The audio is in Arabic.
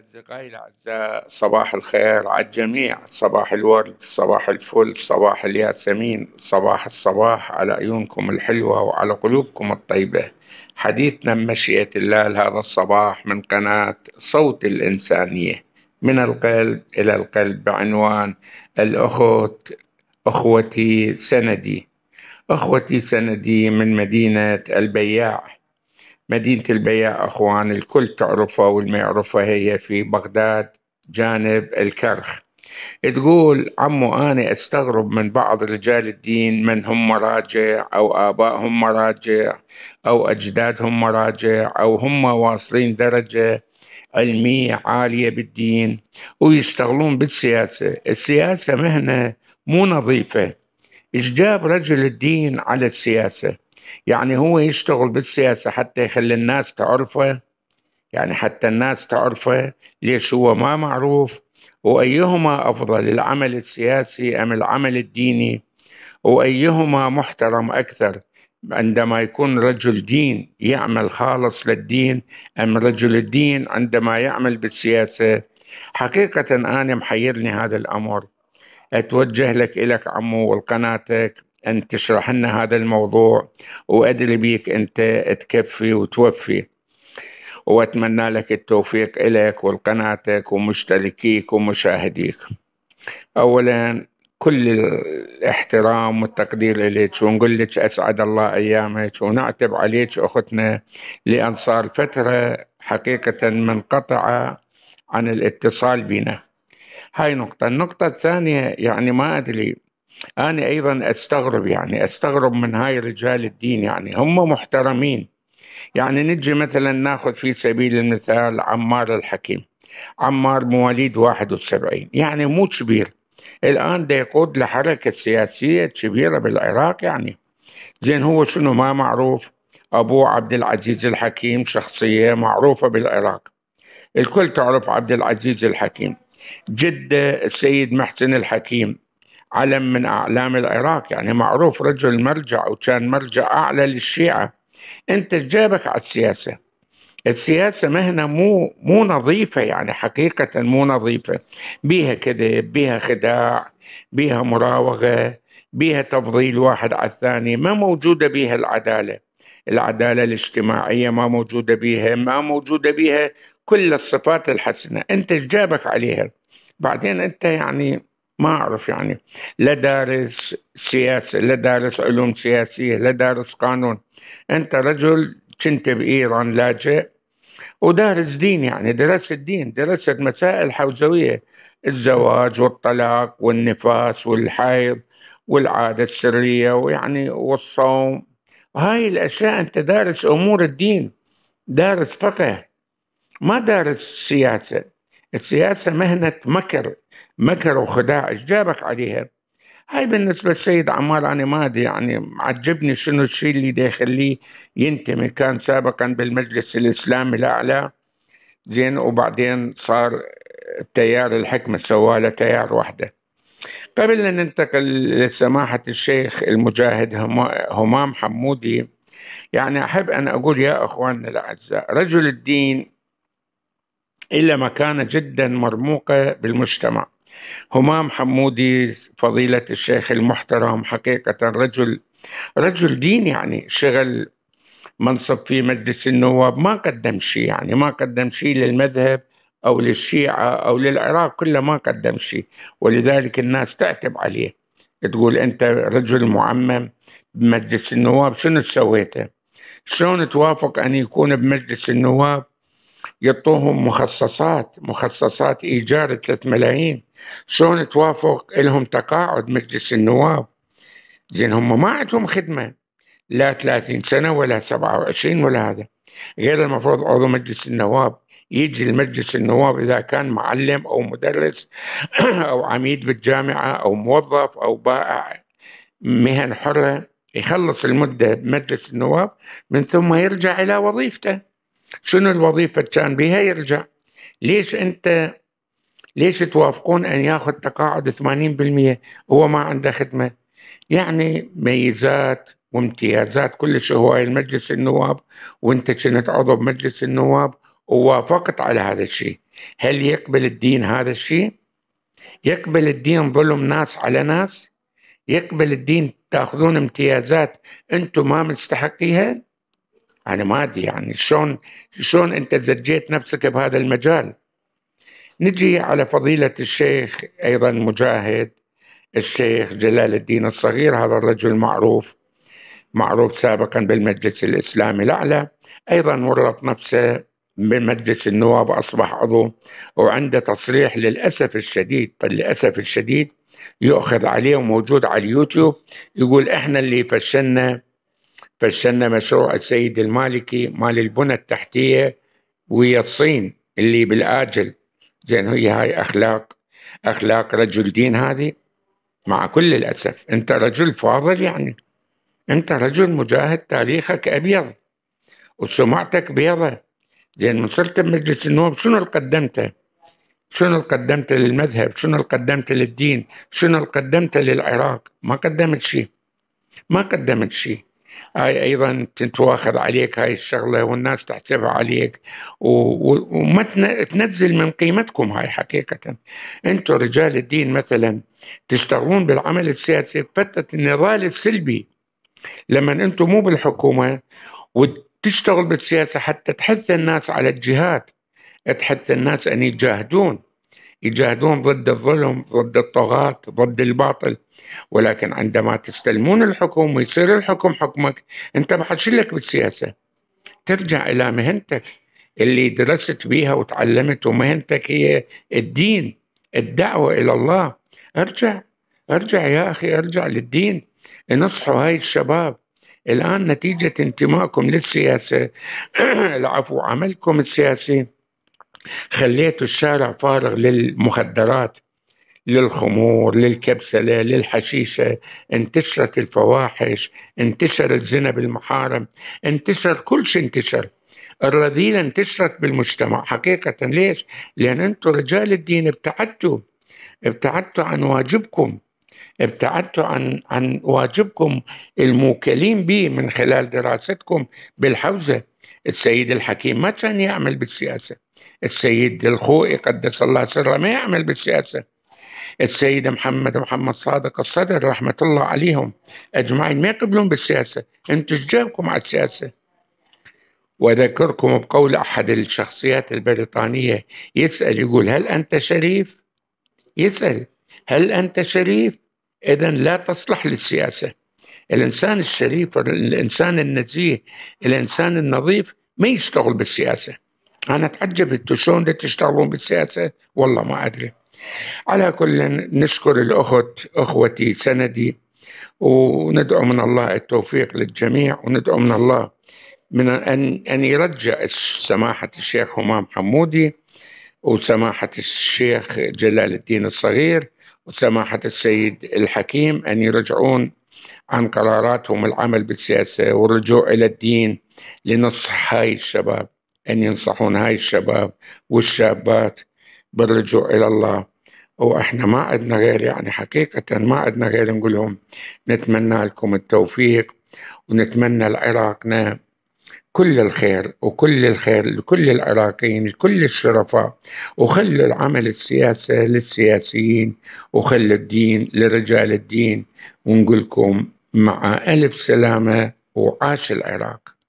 أصدقائي الأعزاء صباح الخير على الجميع صباح الورد صباح الفل صباح الياسمين صباح الصباح على عيونكم الحلوة وعلى قلوبكم الطيبة حديثنا مشيئة الله لهذا الصباح من قناة صوت الإنسانية من القلب إلى القلب بعنوان الأخوت أخوتي سندي أخوتي سندي من مدينة البياع مدينة البياع أخوان الكل تعرفها والما يعرفها هي في بغداد جانب الكرخ تقول عمو أنا أستغرب من بعض رجال الدين من هم مراجع أو آبائهم مراجع أو أجدادهم مراجع أو هم واصلين درجة علمية عالية بالدين ويشتغلون بالسياسة السياسة مهنة مو نظيفة إجاب رجل الدين على السياسة يعني هو يشتغل بالسياسة حتى يخلي الناس تعرفه يعني حتى الناس تعرفه ليش هو ما معروف وأيهما أفضل العمل السياسي أم العمل الديني وأيهما محترم أكثر عندما يكون رجل دين يعمل خالص للدين أم رجل الدين عندما يعمل بالسياسة حقيقة أنا محيرني هذا الأمر أتوجه لك إلك عمو والقناتك أن تشرح لنا هذا الموضوع وأدري بيك أنت تكفي وتوفي وأتمنى لك التوفيق إلك ولقناتك ومشتركيك ومشاهديك أولا كل الاحترام والتقدير إليك ونقول لك أسعد الله أيامك ونعتب عليك أختنا لأن صار فترة حقيقة منقطعة عن الاتصال بنا هاي نقطة النقطة الثانية يعني ما أدري أنا أيضا أستغرب يعني أستغرب من هاي رجال الدين يعني هم محترمين يعني نجي مثلا ناخذ في سبيل المثال عمار الحكيم عمار مواليد 71 يعني مو كبير الآن دا يقود لحركة سياسية كبيرة بالعراق يعني زين هو شنو ما معروف أبوه عبد العزيز الحكيم شخصية معروفة بالعراق الكل تعرف عبد العزيز الحكيم جده السيد محسن الحكيم علم من أعلام العراق يعني معروف رجل مرجع وكان مرجع أعلى للشيعة أنت جابك على السياسة السياسة مهنة مو مو نظيفة يعني حقيقة مو نظيفة بيها كذب بيها خداع بيها مراوغة بيها تفضيل واحد على الثاني ما موجودة بيها العدالة العدالة الاجتماعية ما موجودة بيها ما موجودة بيها كل الصفات الحسنة أنت جابك عليها بعدين أنت يعني ما أعرف يعني لا دارس سياسة لا دارس علوم سياسية لا دارس قانون أنت رجل كنت بإيران لاجئ ودارس دين يعني درست الدين درست مسائل حوزوية الزواج والطلاق والنفاس والحيض والعادة السرية ويعني والصوم هاي الأشياء أنت دارس أمور الدين دارس فقه ما دارس سياسة السياسة مهنة مكر مكر وخداع ايش جابك عليها هاي بالنسبة للسيد عمار أنا ما أدري يعني عجبني شنو الشيء اللي يخليه ينتمي كان سابقا بالمجلس الإسلامي الأعلى زين وبعدين صار تيار الحكمة سواه تيار وحده قبل أن ننتقل لسماحة الشيخ المجاهد همام حمودي يعني أحب أن أقول يا أخواننا الأعزاء رجل الدين إلى مكانة جدا مرموقة بالمجتمع همام حمودي فضيلة الشيخ المحترم حقيقة رجل رجل دين يعني شغل منصب في مجلس النواب ما قدم شيء يعني ما قدم شيء للمذهب أو للشيعة أو للعراق كله ما قدم شيء ولذلك الناس تعتب عليه تقول أنت رجل معمم بمجلس النواب شنو سويته شلون توافق أن يكون بمجلس النواب يعطوهم مخصصات مخصصات إيجار 3 ملايين شلون توافق لهم تقاعد مجلس النواب زين هم ما عندهم خدمة لا 30 سنة ولا 27 ولا هذا غير المفروض عضو مجلس النواب يجي لمجلس النواب إذا كان معلم أو مدرس أو عميد بالجامعة أو موظف أو بائع مهن حرة يخلص المدة بمجلس النواب من ثم يرجع إلى وظيفته شنو الوظيفة كان بها يرجع ليش أنت ليش توافقون أن يأخذ تقاعد 80% هو ما عنده خدمة يعني ميزات وامتيازات كلش هواي المجلس النواب وانت كنت عضو بمجلس النواب ووافقت على هذا الشيء هل يقبل الدين هذا الشيء يقبل الدين ظلم ناس على ناس يقبل الدين تاخذون امتيازات انتم ما مستحقيها انا ما ادري يعني شلون شلون انت زجيت نفسك بهذا المجال نجي على فضيلة الشيخ أيضا مجاهد الشيخ جلال الدين الصغير هذا الرجل معروف معروف سابقا بالمجلس الإسلامي الأعلى أيضا ورط نفسه بمجلس النواب أصبح عضو وعنده تصريح للأسف الشديد للأسف الشديد يؤخذ عليه وموجود على اليوتيوب يقول إحنا اللي فشلنا فشلنا مشروع السيد المالكي مال البنى التحتيه ويا الصين اللي بالاجل زين هي هاي اخلاق اخلاق رجل دين هذه مع كل الاسف انت رجل فاضل يعني انت رجل مجاهد تاريخك ابيض وسمعتك بيضه زين من صرت بمجلس النواب شنو اللي قدمته؟ شنو اللي قدمته للمذهب؟ شنو اللي قدمته للدين؟ شنو اللي قدمته للعراق؟ ما قدمت شيء ما قدمت شيء هاي ايضا تتواخذ عليك هاي الشغله والناس تحسبها عليك وما تنزل من قيمتكم هاي حقيقه انتم رجال الدين مثلا تشتغلون بالعمل السياسي بفتره النضال السلبي لما انتم مو بالحكومه وتشتغل بالسياسه حتى تحث الناس على الجهاد تحث الناس ان يجاهدون يجاهدون ضد الظلم ضد الطغاة ضد الباطل ولكن عندما تستلمون الحكم ويصير الحكم حكمك انت لك بالسياسة ترجع إلى مهنتك اللي درست بيها وتعلمت ومهنتك هي الدين الدعوة إلى الله ارجع ارجع يا أخي ارجع للدين نصحوا هاي الشباب الآن نتيجة انتمائكم للسياسة العفو عملكم السياسي خليتوا الشارع فارغ للمخدرات للخمور للكبسلة للحشيشة انتشرت الفواحش انتشر الزنا بالمحارم انتشر كل شيء انتشر الرذيلة انتشرت بالمجتمع حقيقة ليش؟ لأن أنتم رجال الدين ابتعدتوا ابتعدتوا عن واجبكم ابتعدتوا عن عن واجبكم الموكلين به من خلال دراستكم بالحوزة السيد الحكيم ما كان يعمل بالسياسة السيد الخوئي قدس الله سره ما يعمل بالسياسة السيد محمد محمد صادق الصدر رحمة الله عليهم أجمعين ما يقبلون بالسياسة أنتوا جابكم على السياسة وذكركم بقول أحد الشخصيات البريطانية يسأل يقول هل أنت شريف؟ يسأل هل أنت شريف؟ إذا لا تصلح للسياسة الإنسان الشريف الإنسان النزيه الإنسان النظيف ما يشتغل بالسياسة أنا تعجبت شلون بدكم تشتغلون بالسياسة والله ما أدري على كل نشكر الأخت أخوتي سندي وندعو من الله التوفيق للجميع وندعو من الله من أن أن يرجع سماحة الشيخ همام حمودي وسماحة الشيخ جلال الدين الصغير وسماحة السيد الحكيم أن يرجعون عن قراراتهم العمل بالسياسة والرجوع إلى الدين لنصح هاي الشباب أن ينصحون هاي الشباب والشابات بالرجوع إلى الله وإحنا ما عندنا غير يعني حقيقة ما عندنا غير نقول لهم نتمنى لكم التوفيق ونتمنى لعراقنا كل الخير وكل الخير لكل العراقيين لكل الشرفاء وخلوا العمل السياسي للسياسيين وخلوا الدين لرجال الدين ونقول لكم مع ألف سلامة وعاش العراق